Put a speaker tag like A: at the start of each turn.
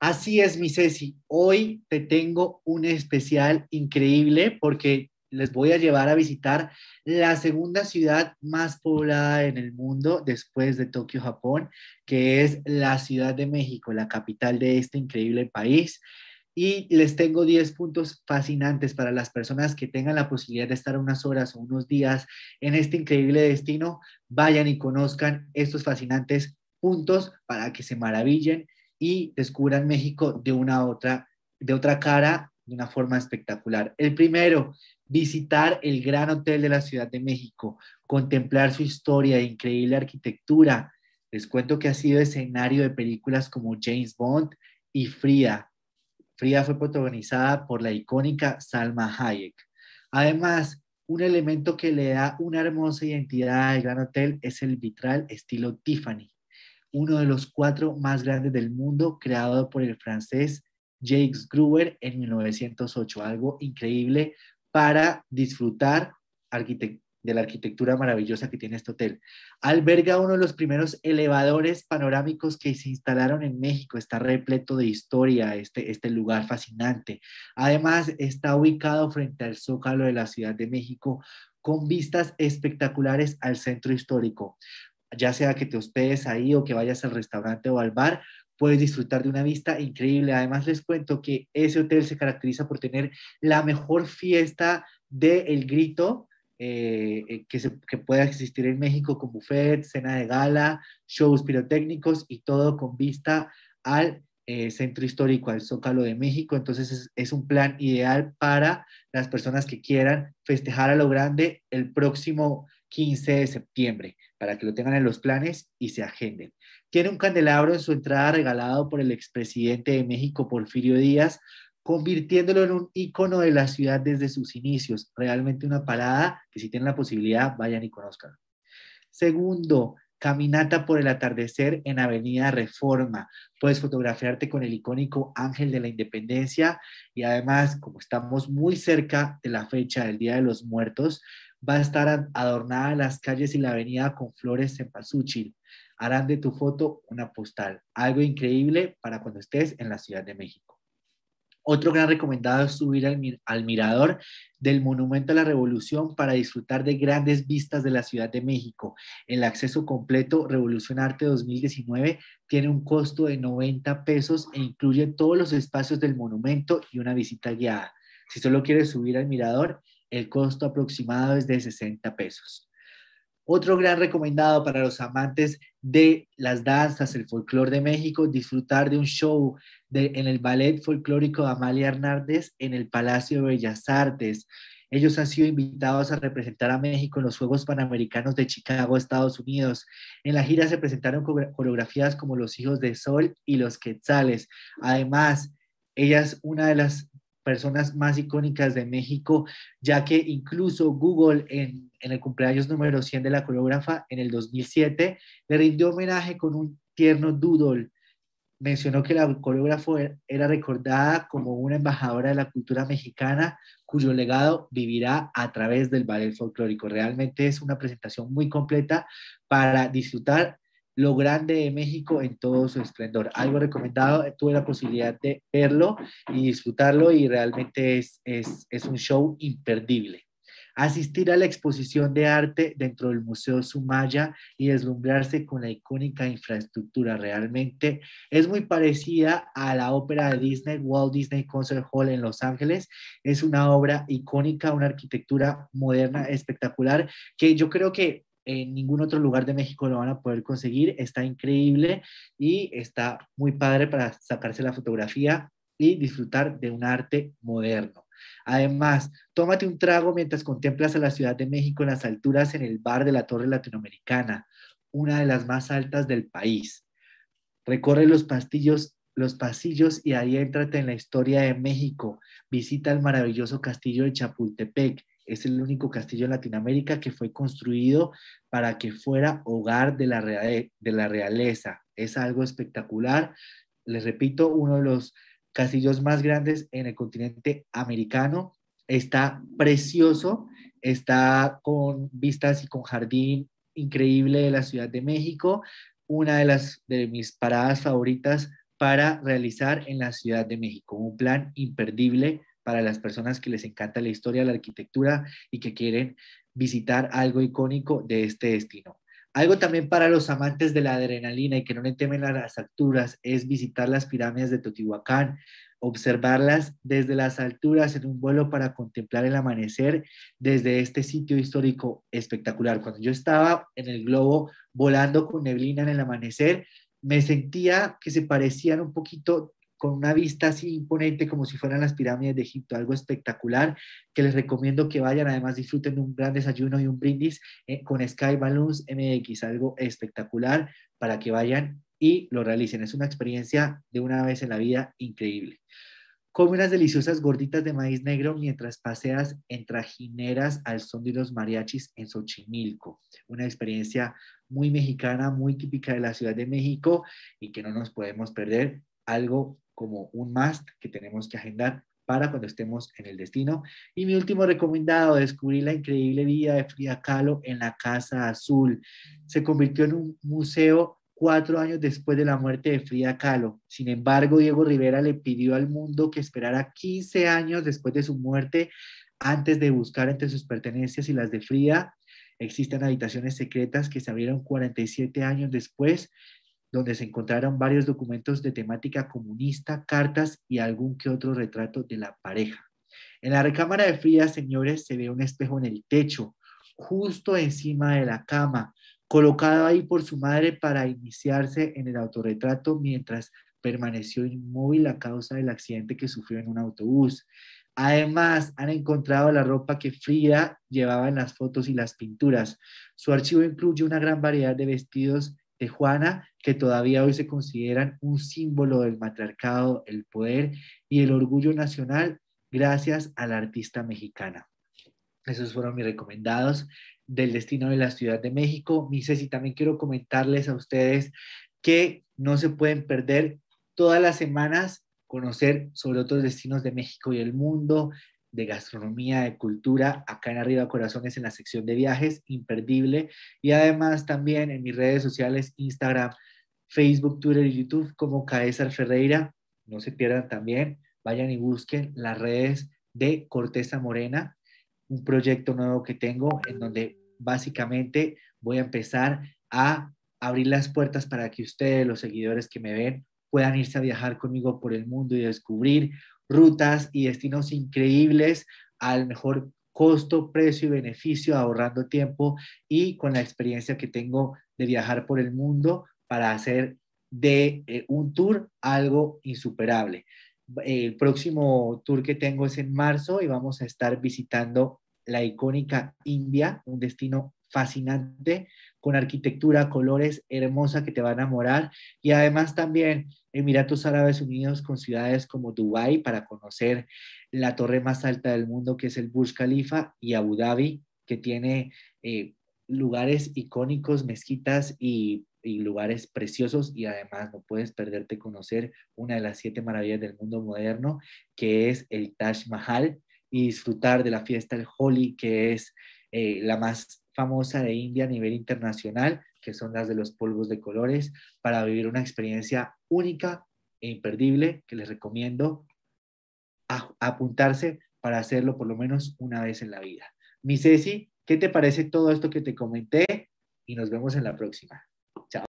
A: Así es, mi Ceci. Hoy te tengo un especial increíble porque les voy a llevar a visitar la segunda ciudad más poblada en el mundo después de Tokio, Japón, que es la Ciudad de México, la capital de este increíble país. Y les tengo 10 puntos fascinantes para las personas que tengan la posibilidad de estar unas horas o unos días en este increíble destino. Vayan y conozcan estos fascinantes puntos para que se maravillen y descubran México de una otra, de otra cara, de una forma espectacular. El primero, visitar el Gran Hotel de la Ciudad de México, contemplar su historia e increíble arquitectura. Les cuento que ha sido escenario de películas como James Bond y Frida. Frida fue protagonizada por la icónica Salma Hayek. Además, un elemento que le da una hermosa identidad al Gran Hotel es el vitral estilo Tiffany, uno de los cuatro más grandes del mundo, creado por el francés Jacques Gruber en 1908. Algo increíble para disfrutar de la arquitectura maravillosa que tiene este hotel. Alberga uno de los primeros elevadores panorámicos que se instalaron en México. Está repleto de historia este, este lugar fascinante. Además, está ubicado frente al zócalo de la Ciudad de México con vistas espectaculares al centro histórico ya sea que te hospedes ahí o que vayas al restaurante o al bar, puedes disfrutar de una vista increíble. Además, les cuento que ese hotel se caracteriza por tener la mejor fiesta del grito eh, eh, que, pueda existir en México con buffet, cena de gala, shows pirotécnicos y todo con vista al eh, centro histórico, al Zócalo de México. Entonces es, un plan ideal para las personas que quieran festejar a lo grande el próximo 15 de septiembre para que lo tengan en los planes y se agenden. Tiene un candelabro en su entrada regalado por el expresidente de México, Porfirio Díaz, convirtiéndolo en un icono de la ciudad desde sus inicios. Realmente una parada que si tienen la posibilidad, vayan y conozcan. Segundo, caminata por el atardecer en Avenida Reforma. Puedes fotografiarte con el icónico Ángel de la Independencia y además, como estamos muy cerca de la fecha del Día de los Muertos, Va a estar adornada las calles y la avenida con flores en Pazúchil. Harán de tu foto una postal, algo increíble para cuando estés en la Ciudad de México. Otro gran recomendado es subir al, al mirador del Monumento a la Revolución para disfrutar de grandes vistas de la Ciudad de México. El acceso completo Revolución Arte 2019 tiene un costo de 90 pesos e incluye todos los espacios del monumento y una visita guiada. Si solo quieres subir al mirador, el costo aproximado es de 60 pesos. Otro gran recomendado para los amantes de las danzas, el folclore de México, disfrutar de un show de, en el Ballet Folclórico de Amalia Hernández en el Palacio de Bellas Artes. Ellos han sido invitados a representar a México en los Juegos Panamericanos de Chicago, Estados Unidos. En la gira se presentaron coreografías como Los Hijos de Sol y Los Quetzales. Además, ella es una de las personas más icónicas de México, ya que incluso Google en, el cumpleaños número 100 de la coreógrafa en el 2007 le rindió homenaje con un tierno doodle. Mencionó que la coreógrafa era recordada como una embajadora de la cultura mexicana cuyo legado vivirá a través del ballet folclórico. Realmente es una presentación muy completa para disfrutar lo grande de México en todo su esplendor. Algo recomendado, eh, tuve la posibilidad de verlo y disfrutarlo y realmente es, es, un show imperdible asistir a la exposición de arte dentro del Museo Sumaya y deslumbrarse con la icónica infraestructura. Realmente es muy parecida a la ópera de Disney, Walt Disney Concert Hall en Los Ángeles. Es una obra icónica, una arquitectura moderna espectacular que yo creo que en ningún otro lugar de México lo van a poder conseguir. Está increíble y está muy padre para sacarse la fotografía y disfrutar de un arte moderno. Además, tómate un trago mientras contemplas a la Ciudad de México en las alturas en el bar de la Torre Latinoamericana, una de las más altas del país. Recorre los pastillos los pasillos y entrate en la historia de México. Visita el maravilloso castillo de Chapultepec, es el único castillo en Latinoamérica que fue construido para que fuera hogar de la, de la realeza. Es algo espectacular. Les repito, uno de los castillos más grandes en el continente americano. Está precioso, está con vistas y con jardín increíble de la Ciudad de México. Una de, las, de mis paradas favoritas para realizar en la Ciudad de México. Un plan imperdible para las personas que les encanta la historia, la arquitectura y que quieren visitar algo icónico de este destino. Algo también para los amantes de la adrenalina y que no le temen a las alturas es visitar las pirámides de Totihuacán, observarlas desde las alturas en un vuelo para contemplar el amanecer desde este sitio histórico espectacular. Cuando yo estaba en el globo volando con neblina en el amanecer, me sentía que se parecían un poquito con una vista así imponente como si fueran las pirámides de Egipto, algo espectacular que les recomiendo que vayan, además disfruten de un gran desayuno y un brindis eh, con Sky Balloons MX, algo espectacular para que vayan y lo realicen. Es una experiencia de una vez en la vida increíble. Come unas deliciosas gorditas de maíz negro mientras paseas en trajineras al son de los mariachis en Xochimilco. Una experiencia muy mexicana, muy típica de la Ciudad de México y que no nos podemos perder. Algo como un must que tenemos que agendar para cuando estemos en el destino. Y mi último recomendado, descubrir la increíble vida de Frida Kahlo en la Casa Azul. Se convirtió en un museo cuatro años después de la muerte de Frida Kahlo. Sin embargo, Diego Rivera le pidió al mundo que esperara 15 años después de su muerte antes de buscar entre sus pertenencias y las de Frida. Existen habitaciones secretas que se abrieron 47 años después donde se encontraron varios documentos de temática comunista, cartas y algún que otro retrato de la pareja. En la recámara de Frida, señores, se ve un espejo en el techo, justo encima de la cama, colocado ahí por su madre para iniciarse en el autorretrato mientras permaneció inmóvil a causa del accidente que sufrió en un autobús. Además, han encontrado la ropa que Frida llevaba en las fotos y las pinturas. Su archivo incluye una gran variedad de vestidos Tijuana, que todavía hoy se consideran un símbolo del matriarcado, el poder y el orgullo nacional gracias a la artista mexicana. Esos fueron mis recomendados del destino de la Ciudad de México. Mises, y también quiero comentarles a ustedes que no se pueden perder todas las semanas conocer sobre otros destinos de México y el mundo de gastronomía, de cultura, acá en Arriba Corazones en la sección de viajes, imperdible. Y además también en mis redes sociales, Instagram, Facebook, Twitter y YouTube como Caesar Ferreira. No se pierdan también, vayan y busquen las redes de Corteza Morena, un proyecto nuevo que tengo en donde básicamente voy a empezar a abrir las puertas para que ustedes, los seguidores que me ven, puedan irse a viajar conmigo por el mundo y descubrir rutas y destinos increíbles al mejor costo, precio y beneficio, ahorrando tiempo y con la experiencia que tengo de viajar por el mundo para hacer de eh, un tour algo insuperable. Eh, el próximo tour que tengo es en marzo y vamos a estar visitando la icónica India, un destino fascinante, con arquitectura, colores hermosa que te va a enamorar. Y además también Emiratos Árabes Unidos con ciudades como Dubái para conocer la torre más alta del mundo que es el Burj Khalifa y Abu Dhabi que tiene eh, lugares icónicos, mezquitas y, y, lugares preciosos y además no puedes perderte conocer una de las siete maravillas del mundo moderno que es el Taj Mahal y disfrutar de la fiesta del Holi, que es eh, la más famosa de India a nivel internacional, que son las de los polvos de colores, para vivir una experiencia única e imperdible que les recomiendo apuntarse para hacerlo por lo menos una vez en la vida. Mi Ceci, ¿qué te parece todo esto que te comenté? Y nos vemos en la próxima.